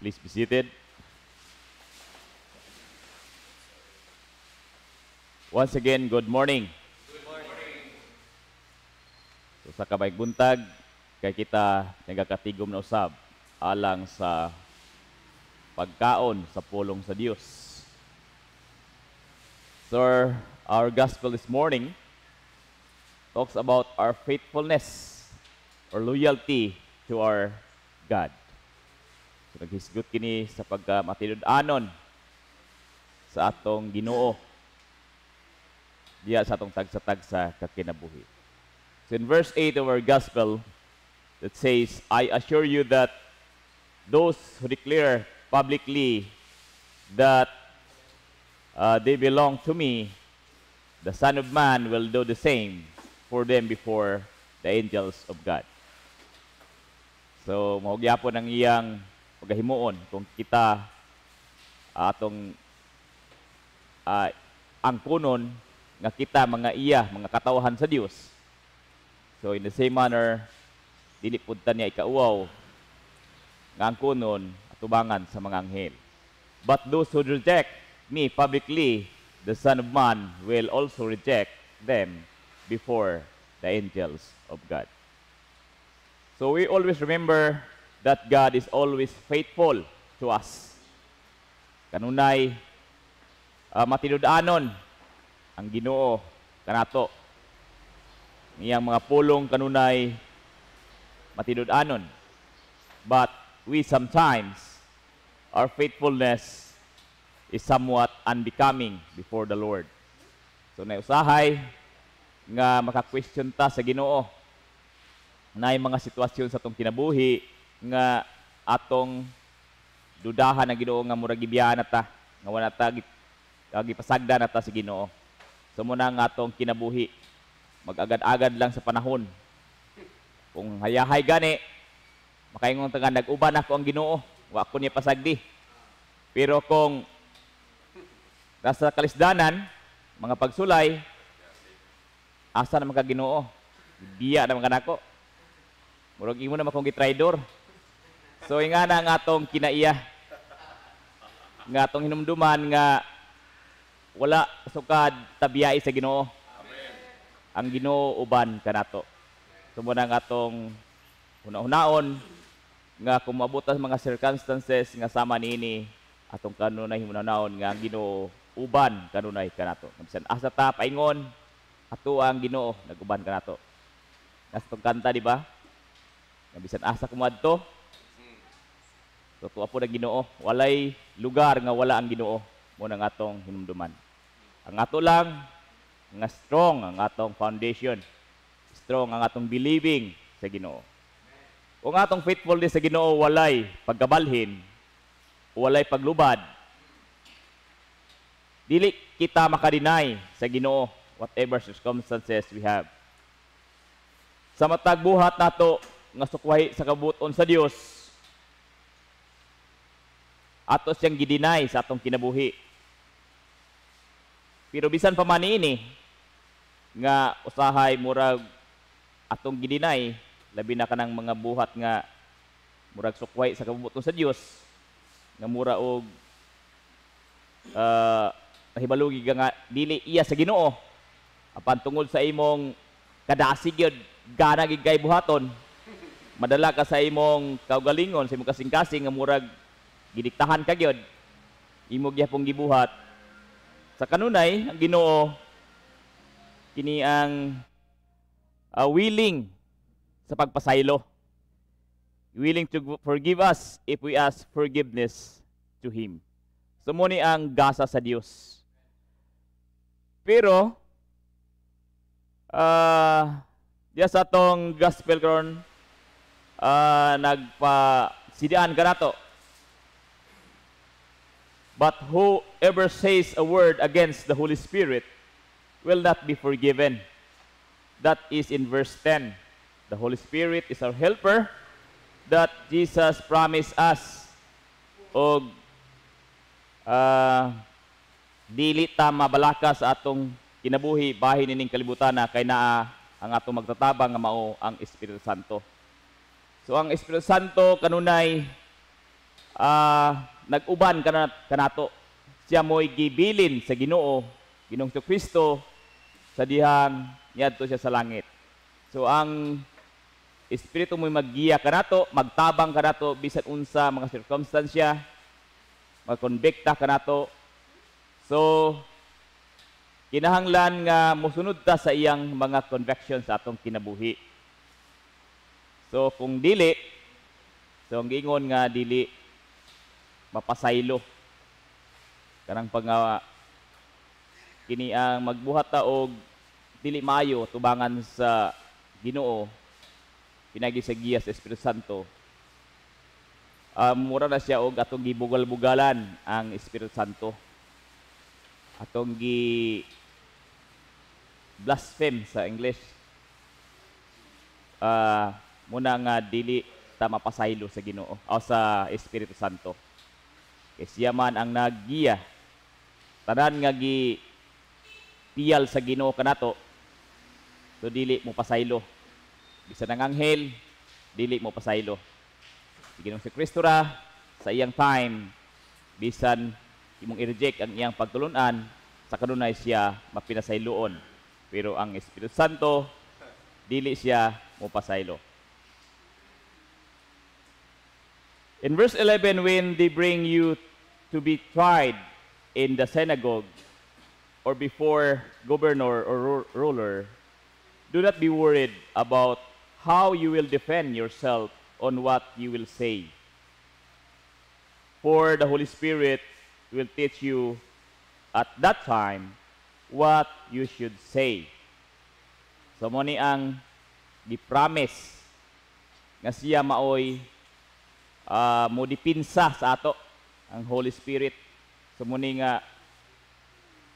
Please be seated. Once again, good morning. Good morning. So, sa kabayg buntag, kay kita nagakatigom na usab alang sa pagkaon sa pulong sa Dios. Sir, our gospel this morning talks about our faithfulness or loyalty to our God. So, naghisgot kini sa pagkamatinud-anon sa atong ginoo. Diya sa atong tagsa sa kakinabuhi. So in verse 8 of our gospel, that says, I assure you that those who declare publicly that uh, they belong to me, the Son of Man will do the same for them before the angels of God. So, mahugyapon ang iyang paghimuon kung kita ah, atong uh, angkunon nga kita mga iya mga katawahan sa Dios so in the same manner dili pud niya ikauaw nga kunon atubangan sa mga anghel but those who reject me publicly the son of man will also reject them before the angels of God so we always remember that God is always faithful to us. Kanunay, uh, ah, matinudanon ang ginoo kanato. Iyang mga pulong kanunay matinudanon. But we sometimes, our faithfulness is somewhat unbecoming before the Lord. So naiusahay nga maka-question ta sa ginoo na mga sitwasyon sa itong kinabuhi nga atong dudahan ang Ginoo nga murag gibiyahan ta nga wala ta gipasagda nata si Ginoo. So muna nga atong kinabuhi magagad-agad lang sa panahon. Kung hayahay gani makaingon taga nag-uban ako ang Ginoo, wa ko niya pasagdi. Pero kung nasa kalisdanan, mga pagsulay, asa na mga Ginoo? Biya na mga nako. Murag imo na makong gitraydor. So ingana eh, nga tong kinaiya. Nga tong hinumduman nga wala sukad tabiyai sa Ginoo. Amen. Ang Ginoo uban kanato. So mo nga tong hunahunaon nga kumabot sa mga circumstances nga sama nini atong kanunay himunaon nga ang Ginoo uban kanunay kanato. Nabisan asa ta paingon ato ang Ginoo naguban kanato. Nasa tong kanta di ba? Nabisan asa kumadto Totoo po na Ginoo, walay lugar nga wala ang Ginoo mo ng atong hinumduman. Ang ato lang nga strong ang atong foundation. Strong ang atong believing sa Ginoo. Kung atong faithful din sa Ginoo walay pagkabalhin, walay paglubad, dili kita makadinay sa Ginoo whatever circumstances we have. Sa matag buhat nato nga sukwahi sa kabuton sa Dios, ato siyang gidinay sa atong kinabuhi. Pero bisan pa man ini nga usahay murag atong gidinay labi na kanang mga buhat nga murag sukway sa kabubuton sa Dios nga mura og uh, nahibalugi nga dili iya sa Ginoo apan tungod sa imong kadasig gyud gana gid buhaton madala ka sa imong kaugalingon sa imong kasing-kasing nga murag Gidiktahan ka gyud. Imo gyapon gibuhat. Sa kanunay, ang Ginoo kini ang uh, willing sa pagpasaylo. Willing to forgive us if we ask forgiveness to him. So ni ang gasa sa Dios. Pero uh, ah, ya sa tong gospel karon uh, ah, nagpa sidian ka nato But whoever says a word against the Holy Spirit will not be forgiven. That is in verse 10. The Holy Spirit is our helper that Jesus promised us. O uh, ah, dili ta mabalaka sa atong kinabuhi bahin nining kalibutan na kay naa ang atong magtatabang nga mao ang Espiritu Santo. So ang Espiritu Santo kanunay uh, naguban kana kanato siya mo'y gibilin sa Ginoo Ginoong Kristo sa dihang niadto siya sa langit so ang espiritu mo'y maggiya kanato magtabang kanato bisan unsa mga circumstansya magkonbekta kanato so kinahanglan nga mosunod ta sa iyang mga convictions sa atong kinabuhi so kung dili so ang gingon nga dili mapasaylo kanang pag kini ang magbuhat ta og dili mayo tubangan sa Ginoo pinagi sa giyas Espiritu Santo uh, mura na siya og atong gibugal-bugalan ang Espiritu Santo. Atong gi blaspheme sa English. Uh, muna nga dili ta mapasaylo sa Ginoo o sa Espiritu Santo kay siya man ang naggiya tanan nga gi tiyal sa Ginoo kanato so dili mo pasaylo bisan ang anghel dili mo pasaylo si Ginoo si Kristo ra sa iyang time bisan imong i-reject ang iyang pagtulunan sa kanunay siya mapinasayloon pero ang Espiritu Santo dili siya mo pasaylo In verse 11, when they bring you to be tried in the synagogue or before governor or ruler, do not be worried about how you will defend yourself on what you will say. For the Holy Spirit will teach you at that time what you should say. So mo ni ang gipromise nga siya maoy uh, modipinsa sa ato ang Holy Spirit. So muni nga,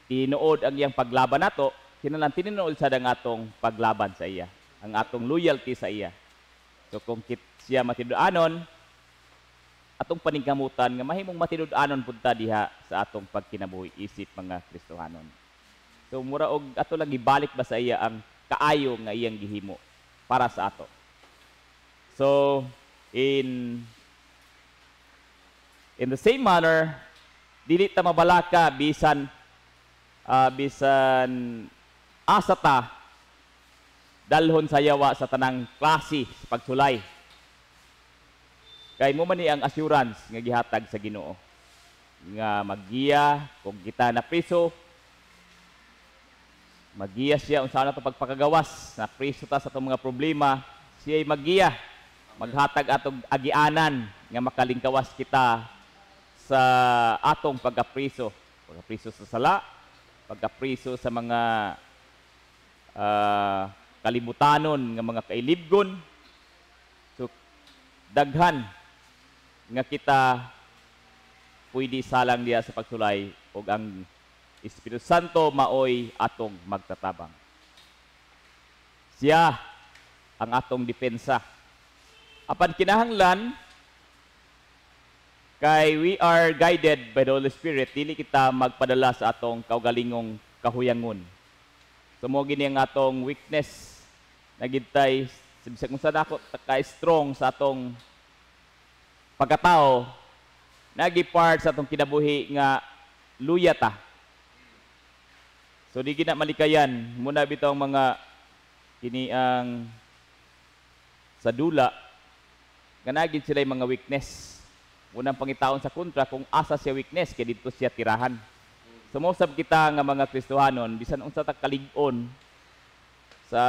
tinuod ang iyang paglaban nato, kinalang tininuod sa ang atong paglaban sa iya, ang atong loyalty sa iya. So kung kit siya matinud-anon, atong paningkamutan nga mahimong matinud-anon punta diha sa atong pagkinabuhi isip mga Kristohanon. So mura og ato lang gibalik ba sa iya ang kaayo nga iyang gihimo para sa ato. So in In the same manner, dili ta mabalaka bisan uh, bisan asa ta dalhon sa yawa sa tanang klase sa pagsulay. Kay mo man ang assurance nga gihatag sa Ginoo nga magiya kung kita na priso magiya siya unsa na to pagpakagawas na priso ta sa atong mga problema siya ay magiya maghatag atong agianan nga makalingkawas kita sa atong pagkapriso. Pagkapriso sa sala, pagkapriso sa mga uh, kalimutanon nga mga kailibgon. So, daghan nga kita pwede salang diya sa pagsulay o ang Espiritu Santo maoy atong magtatabang. Siya ang atong depensa. Apan kinahanglan, Kay we are guided by the Holy Spirit, dili kita magpadala sa atong kaugalingong kahuyangon. So mo gini ang atong weakness nagintay bisag kung saan ako ka strong sa atong pagkatao nagipart sa atong kinabuhi nga luya ta. So di gina malikayan muna bitaw mga kini ang sa dula nga nagid sila mga weakness unang pangitaon sa kontra kung asa siya weakness kay dito siya tirahan. Sumusab kita nga mga Kristohanon bisan unsa ta kalig sa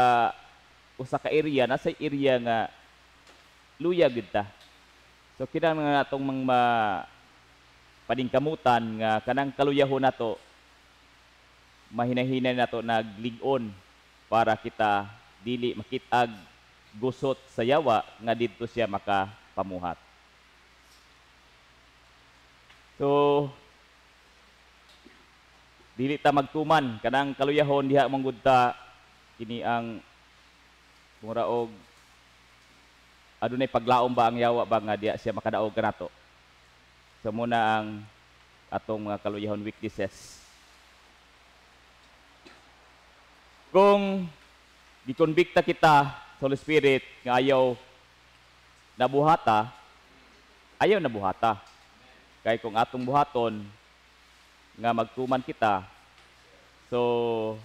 usa ka area na sa area nga luya gid ta. So kinahanglan nga atong mga paningkamutan nga kanang kaluyahon nato mahinahinay nato naglig-on para kita dili makitag gusot sa yawa nga didto siya makapamuhat. So dili ta magtuman kanang kaluyahon diha manggod kini ang mura og adunay paglaom ba ang yawa ba nga diha siya makadaog kanato. So muna ang atong mga kaluyahon weaknesses. Kung gikonbikta kita sa Holy Spirit nga ayaw nabuhata, ayaw nabuhata. Kay kung atong buhaton, nga magkuman kita, so,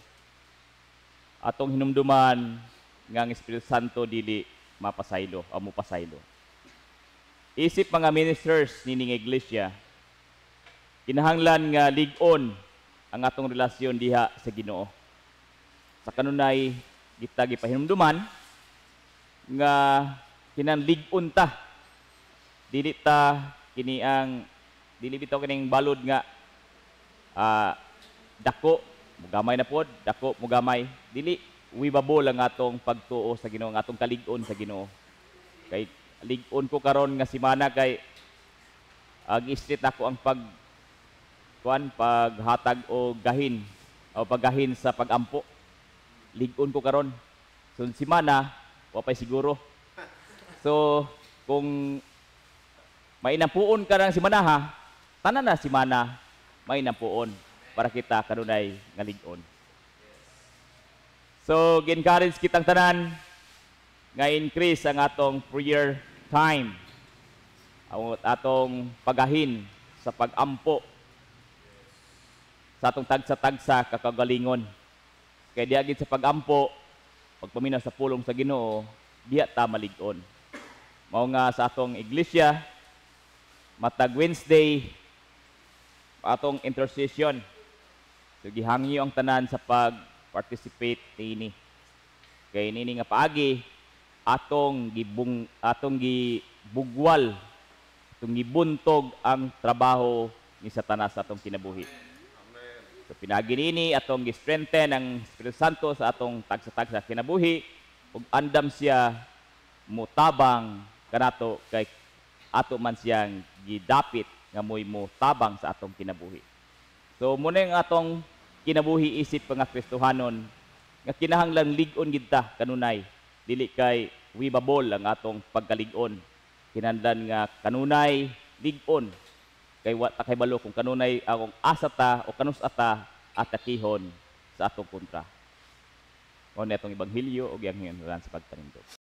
atong hinumduman, nga ang Espiritu Santo dili mapasaylo, o mupasaylo. Isip mga ministers nining iglesia, kinahanglan nga ligon ang atong relasyon diha sa Ginoo. Sa kanunay kita gipahinumduman nga kinang ligon ta dili ta kini ang dili bitaw kining balod nga uh, dako mugamay na pod, dako mugamay. Dili wibabo lang atong pagtuo sa Ginoo, atong kalig-on sa Ginoo. Kay lig-on ko karon nga semana kay ag uh, ako ang pag kuan paghatag o gahin o paggahin sa pagampo. Lig-on ko karon. So semana wa pa siguro. So kung mainampuon ka ng simana ha, tanan na si mana may nampuon para kita kanunay nga ligon. So, gin encourage kitang tanan nga increase ang atong prayer time. Ang atong pagahin sa pagampo sa atong tagsa-tagsa kakagalingon. Kaya diagin sa pagampo, pagpamina sa pulong sa Ginoo, diya ta maligon. Mao nga sa atong iglesia matag Wednesday atong intercession. So gihangyo ang tanan sa pag-participate tini. Kay nini nga paagi atong gibung atong gibugwal atong gibuntog ang trabaho ni Satanas atong kinabuhi. So pinagi nini atong gi-strengthen ang Espiritu Santo sa atong tagsa-tagsa kinabuhi ug andam siya mutabang kanato kay ato man siyang gidapit nga moy mo tabang sa atong kinabuhi. So muna ang atong kinabuhi isip mga Kristohanon nga kinahanglan ligon gid ta kanunay dili kay wibabol ang atong pagkaligon. Kinahanglan nga kanunay ligon kay wa ta kay balo kung kanunay akong asata o kanus ata atakihon sa atong kontra. O netong ibanghilyo o giyang sa pagpanindog.